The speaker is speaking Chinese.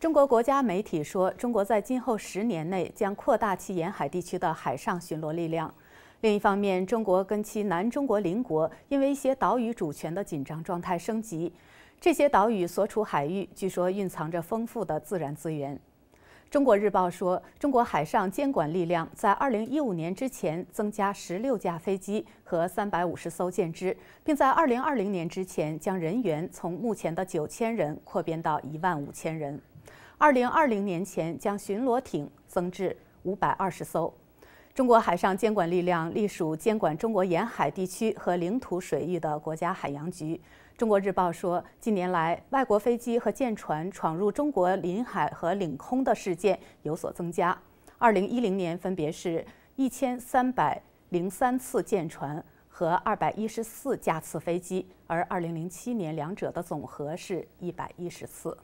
中国国家媒体说，中国在今后十年内将扩大其沿海地区的海上巡逻力量。另一方面，中国跟其南中国邻国因为一些岛屿主权的紧张状态升级，这些岛屿所处海域据说蕴藏着丰富的自然资源。中国日报说，中国海上监管力量在2015年之前增加16架飞机和350艘舰只，并在2020年之前将人员从目前的9000人扩编到15000人。二零二零年前将巡逻艇增至五百二十艘。中国海上监管力量隶属监管中国沿海地区和领土水域的国家海洋局。中国日报说，近年来外国飞机和舰船闯入中国领海和领空的事件有所增加。二零一零年，分别是一千三百零三次舰船和二百一十四架次飞机，而二零零七年两者的总和是一百一十次。